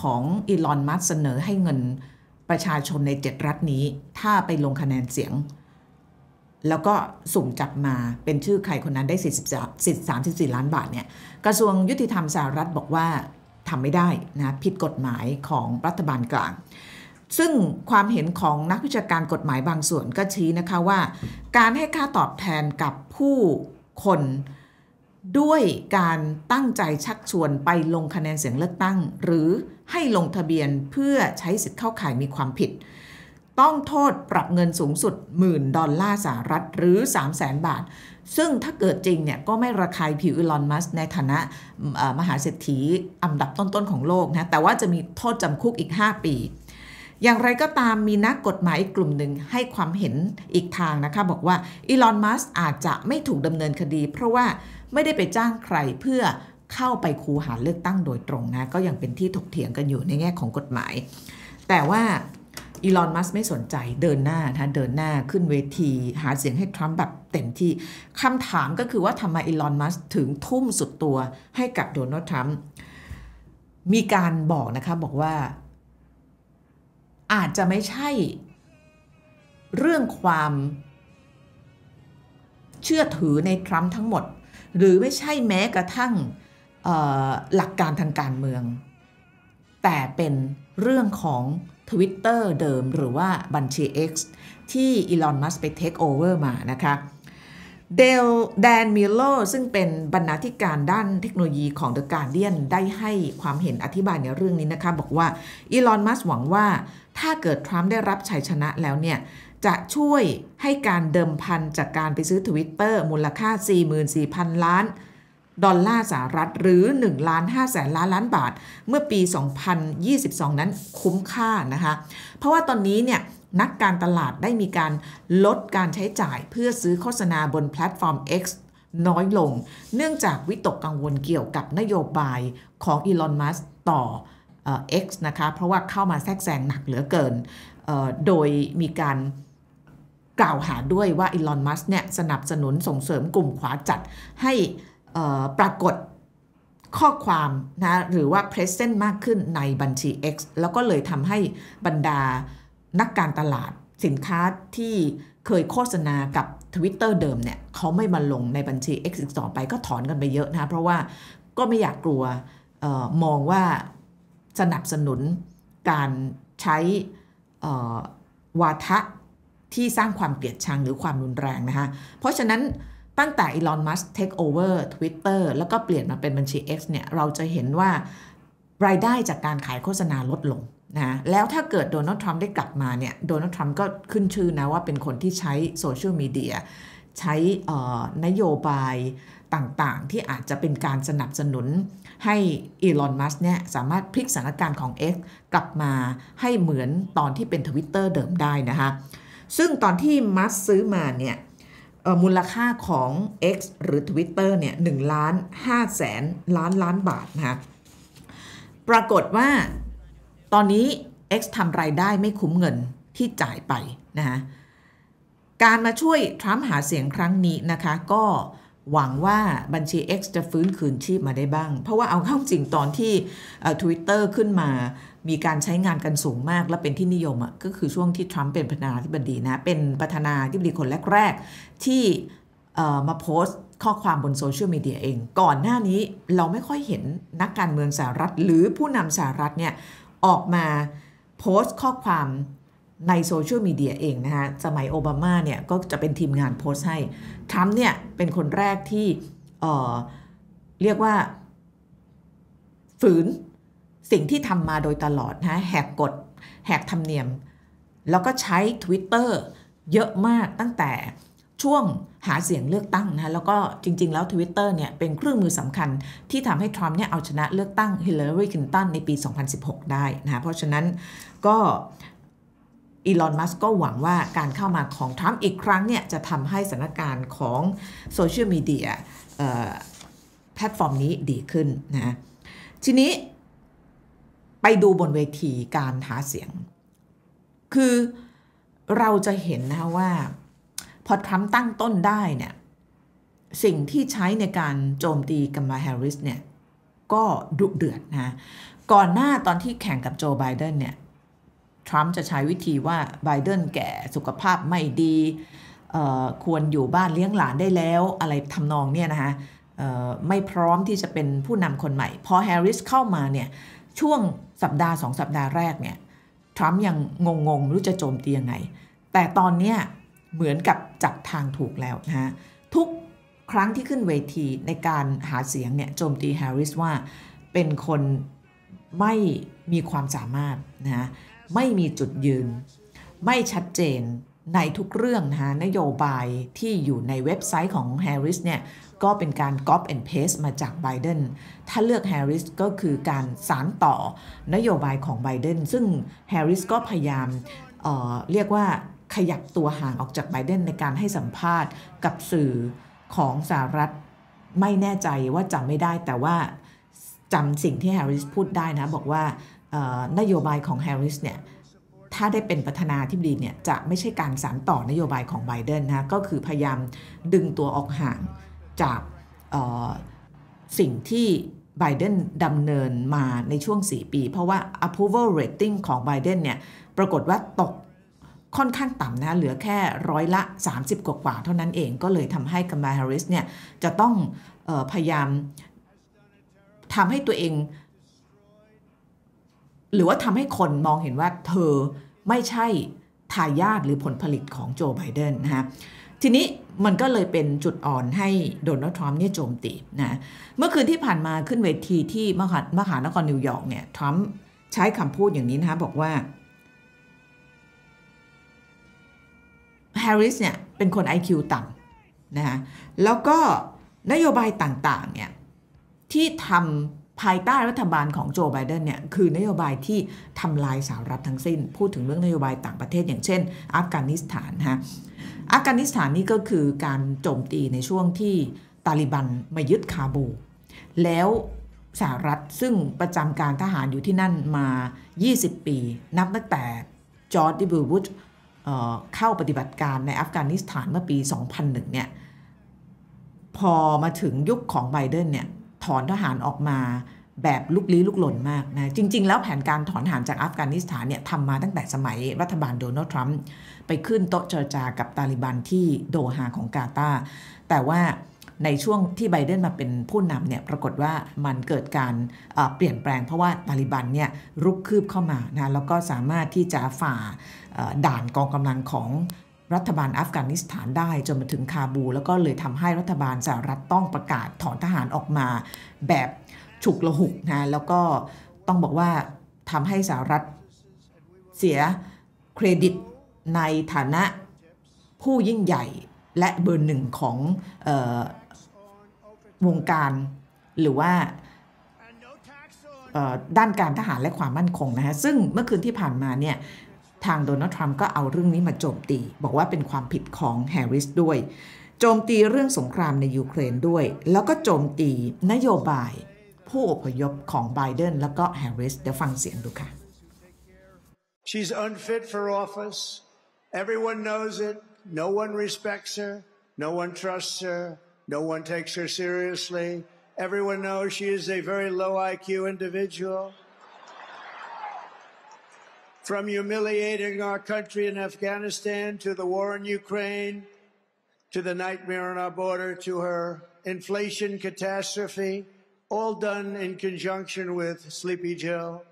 ของอีลอนมัสเสนอให้เงินประชาชนในเจ็ดรัฐนี้ถ้าไปลงคะแนนเสียง แล้วก็สุ่มจับมาเป็นชื่อใครคนนั้นได้4ิทธิสามสิบสี่ล้านบาทเนี่ยกระทรวงยุติธรรมสหรัฐบอกว่าทำไม่ได้นะ ผิดกฎหมายของรัฐบาลกลาง ซึ่งความเห็นของนักวิชาการกฎหมายบางส่วนก็ชี้นะคะว่าการให้ค่าตอบแทนกับผู้คนด้วยการตั้งใจชักชวนไปลงคะแนนเสียงเลือกตั้ง หรือให้ลงทะเบียนเพื่อใช้สิทธิ์เข้าข่ายมีความผิด ต้องโทษปรับเงินสูงสุดหมื่นดอลลาร์สหรัฐหรือ 3 0 0แสนบาท ซึ่งถ้าเกิดจริงเนี่ยก็ไม่ระคายผิวอีลอนมัส ในฐานะมหาเศรษฐีอันดับต้นๆของโลกนะ แต่ว่าจะมีโทษจำคุกอีก 5 ปีอย่างไรก็ตามมีนักกฎหมายกกลุ่มหนึ่งให้ความเห็นอีกทางนะคะ บอกว่าอีลอนมัสอาจจะไม่ถูกดำเนินคดีเพราะว่าไม่ได้ไปจ้างใครเพื่อเข้าไปคูหาเลือกตั้งโดยตรงนะ ก็ยังเป็นที่ถกเถียงกันอยู่ในแง่ของกฎหมาย แต่ว่าอีลอนมัสไม่สนใจเดินหน้านะเดินหน้าขึ้นเวทีหาเสียงให้ทรัมป์แบบเต็มที่คำถามก็คือว่าทำไมอีลอนมัสถึงทุ่มสุดตัวให้กับโดนัลด์ทรัมป์มีการบอกนะคะบอกว่าอาจจะไม่ใช่เรื่องความเชื่อถือในทรัมป์ทั้งหมด หรือไม่ใช่แม้กระทั่งหลักการทางการเมือง แต่เป็นเรื่องของ Twitter เดิมหรือว่าบัญชี X ที่อีลอน มัสไปเทคโอเวอร์มานะคะเดลแดนมิโลซึ่งเป็นบรรณาธิการด้านเทคโนโลยีของเดอะการเดียนได้ให้ความเห็นอธิบายในเรื่องนี้นะคะ บอกว่าอีลอนมัสหวังว่าถ้าเกิดทรัมป์ได้รับชัยชนะแล้วเนี่ย จะช่วยให้การเดิมพันจากการไปซื้อทวิตเตอร์มูลค่า 44,000 ล้านดอลลาร์สหรัฐหรือ1ล้าน5แสนล้านล้านบาทเมื่อปี 2022 นั้นคุ้มค่านะคะเพราะว่าตอนนี้เนี่ยนักการตลาดได้มีการลดการใช้จ่ายเพื่อซื้อโฆษณาบนแพลตฟอร์ม X น้อยลง เนื่องจากวิตกกังวลเกี่ยวกับนโยบายของอีลอน มัสต่อเอ็นะคะ เพราะว่าเข้ามาแทรกแซงหนักเหลือเกิน โดยมีการกล่าวหาด้วยว่าอีลอน มัสเนี่ยสนับสนุนส่งเสริมกลุ่มขวาจัด ให้ปรากฏข้อความนะ หรือว่าเพรสเซนต์มากขึ้นในบัญชี X แล้วก็เลยทำให้บรรดานักการตลาดสินค้าที่เคยโฆษณากับ Twitter เดิมเนี่ย เขาไม่มาลงในบัญชี X อีกต่อไปก็ถอนกันไปเยอะนะเพราะว่าก็ไม่อยากกลัวออมองว่าสนับสนุนการใช้วาทะที่สร้างความเกลียดชังหรือความรุนแรงนะคะเพราะฉะนั้นตั้งแต่อีลอน มัสเทคโอเวอร์ทวิตเตอร์แล้วก็เปลี่ยนมาเป็นบัญชี X เนี่ย เราจะเห็นว่ารายได้จากการขายโฆษณาลดลงนะแล้วถ้าเกิดโดนัลด์ทรัมป์ได้กลับมาเนี่ย โดนัลด์ทรัมป์ก็ขึ้นชื่อนะว่าเป็นคนที่ใช้โซเชียลมีเดีย ใช้นโยบายต่างๆ ที่อาจจะเป็นการสนับสนุน ให้อีลอนมัสเนี่ย สามารถพลิกสถานการณ์ของ X กลับมาให้เหมือนตอนที่เป็นทวิตเตอร์เดิมได้นะคะซึ่งตอนที่มัสซื้อมาเนี่ยมูลค่าของ X หรือ Twitter เนี่ยหนึ่งล้านห้าแสนล้านล้านบาทนะคะปรากฏว่าตอนนี้ X ทำรายได้ไม่คุ้มเงินที่จ่ายไปนะคะการมาช่วยทรัมป์หาเสียงครั้งนี้นะคะ ก็หวังว่าบัญชี X จะฟื้นคืนชีพมาได้บ้าง เพราะว่าเอาเข้าจริงตอนที่ Twitter ขึ้นมา มีการใช้งานกันสูงมากและเป็นที่นิยมอ่ะ ก็คือช่วงที่ทรัมป์เป็นประธานาธิบดีนะ เป็นประธานาธิบดีคนแรกๆ ที่มาโพสต์ข้อความบนโซเชียลมีเดียเอง ก่อนหน้านี้เราไม่ค่อยเห็นนักการเมืองสหรัฐ หรือผู้นำสหรัฐเนี่ยออกมาโพสต์ข้อความในโซเชียลมีเดียเองนะคะสมัยโอบามาเนี่ยก็จะเป็นทีมงานโพสต์ให้ทรัมป์เนี่ยเป็นคนแรกที่เเรียกว่าฝืนสิ่งที่ทำมาโดยตลอดนะ แหกกฎ แหกธรรมเนียมแล้วก็ใช้ Twitter เยอะมากตั้งแต่ช่วงหาเสียงเลือกตั้งนะแล้วก็จริง ๆแล้ว Twitter เนี่ย เป็นเครื่องมือสำคัญที่ทำให้ทรัมป์เนี่ย เอาชนะเลือกตั้งฮิลลารีคินตันในปี 2016 ได้นะเพราะฉะนั้นก็อีลอนมัสก์ก็หวังว่าการเข้ามาของทรัมป์อีกครั้งเนี่ยจะทำให้สถานการณ์ของโซเชียลมีเดียแพลตฟอร์มนี้ดีขึ้นนะทีนี้ไปดูบนเวทีการหาเสียง คือเราจะเห็นนะว่าพอทรัมป์ตั้งต้นได้เนี่ยสิ่งที่ใช้ในการโจมตีกัมมาแฮร์ริสเนี่ยก็ดุเดือดนะก่อนหน้าตอนที่แข่งกับโจไบเดนเนี่ยทรัมป์จะใช้วิธีว่าไบเดนแก่สุขภาพไม่ดี ควรอยู่บ้านเลี้ยงหลานได้แล้วอะไรทำนองเนี่ยนะคะไม่พร้อมที่จะเป็นผู้นำคนใหม่ พอแฮร์ริสเข้ามาเนี่ยช่วงสัปดาห์สองสัปดาห์แรกเนี่ยทรัมป์ยังงงๆรู้จะโจมตียังไงแต่ตอนเนี้ยเหมือนกับจับทางถูกแล้วนะฮะ ทุกครั้งที่ขึ้นเวทีในการหาเสียงเนี่ยโจมตีแฮร์ริสว่าเป็นคนไม่มีความสามารถนะฮะ ไม่มีจุดยืน ไม่ชัดเจนในทุกเรื่องนะฮะ นโยบายที่อยู่ในเว็บไซต์ของแฮร์ริสเนี่ย ก็เป็นการก๊อปแอนด์เพสมาจากไบเดนถ้าเลือกแฮร์ริสก็คือการสารต่อนโยบายของไบเดนซึ่งแฮร์ริสก็พยายามเเรียกว่าขยับตัวห่างออกจากไบเดนในการให้สัมภาษณ์กับสื่อของสหรัฐไม่แน่ใจว่าจำไม่ได้แต่ว่าจำสิ่งที่แฮร์ริสพูดได้นะ บอกว่านโยบายของแฮร์ริสเนี่ยถ้าได้เป็นประธานาธิบดีเนี่ยจะไม่ใช่การสานต่อนโยบายของไบเดนนะก็คือพยายามดึงตัวออกห่างจากสิ่งที่ไบเดนดำเนินมาในช่วง 4 ปี เพราะว่า approval rating ของไบเดนเนี่ยปรากฏว่าตกค่อนข้างต่ำนะ เหลือแค่ร้อยละ 30 กว่ากว่าเท่านั้นเองก็เลยทำให้กัมมาฮาริสเนี่ยจะต้องออพยายามทำให้ตัวเอง หรือว่าทำให้คนมองเห็นว่าเธอไม่ใช่ทายาทหรือผลผลิตของโจไบเดนนะฮะทีนี้มันก็เลยเป็นจุดอ่อนให้โดนัลด์ทรัมป์เนี่ยโจมตีนะเมื่อคืนที่ผ่านมาขึ้นเวทีที่มหามหานครนิวยอร์กเนี่ยทรัมป์ใช้คำพูดอย่างนี้นะคะบอกว่าแฮร์ริสเนี่ยเป็นคน IQ ต่ำนะคะแล้วก็นโยบายต่างๆ เนี่ยที่ทำภายใต้รัฐบาลของโจไบเดนเนี่ยคือนโยบายที่ทำลายสหรัฐทั้งสิ้น พูดถึงเรื่องนโยบายต่างประเทศ อย่างเช่นอัฟกานิสถานฮะอัฟกานิสถานนี่ก็คือการโจมตีในช่วงที่ตาลิบันมายึดคาบู แล้วสหรัฐซึ่งประจำการทหารอยู่ที่นั่นมา 20 ปีนับตั้งแต่จอร์ดดิบูบุชเข้าปฏิบัติการในอัฟกานิสถานเมื่อปี 2001 เนี่ย พอมาถึงยุคของไบเดนเนี่ย ถอนทหารออกมาแบบลุกลี้ลุกลนมากนะ จริง ๆ แล้วแผนการถอนทหารจากอัฟกานิสถานเนี่ยทำมาตั้งแต่สมัยรัฐบาลโดนัลด์ทรัมป์ไปขึ้นโต๊ะเจรจากับตาลิบันที่โดฮาของกาตาแต่ว่าในช่วงที่ไบเดนมาเป็นผู้นำเนี่ย ปรากฏว่ามันเกิดการเปลี่ยนแปลงเพราะว่าตาลิบันเนี่ยรุกคืบเข้ามานะ แล้วก็สามารถที่จะฝ่าด่านกองกำลังของรัฐบาลอัฟกานิสถานได้จนมาถึงคาบู แล้วก็เลยทำให้รัฐบาลสหรัฐต้องประกาศถอนทหารออกมา แบบฉุกละหุกนะ แล้วก็ต้องบอกว่าทำให้สหรัฐเสียเครดิตในฐานะผู้ยิ่งใหญ่และเบอร์หนึ่งของวงการหรือว่าด้านการทหารและความมั่นคงนะฮะ ซึ่งเมื่อคืนที่ผ่านมาเนี่ย ทางโดนัลด์ทรัมป์ก็เอาเรื่องนี้มาโจมตีบอกว่าเป็นความผิดของแฮร์ริสด้วย โจมตีเรื่องสงครามในยูเครนด้วย แล้วก็โจมตีนโยบายผู้อพยพของไบเดนแล้วก็แฮร์ริสเดี๋ยวฟังเสียงดูค่ะ She's unfit for office. Everyone knows it. No one respects her. No one trusts her. No one takes her seriously. Everyone knows she is a very low IQ individual. From humiliating our country in Afghanistan to the war in Ukraine to the nightmare on our border to her inflation catastrophe, all done in conjunction with Sleepy Joe.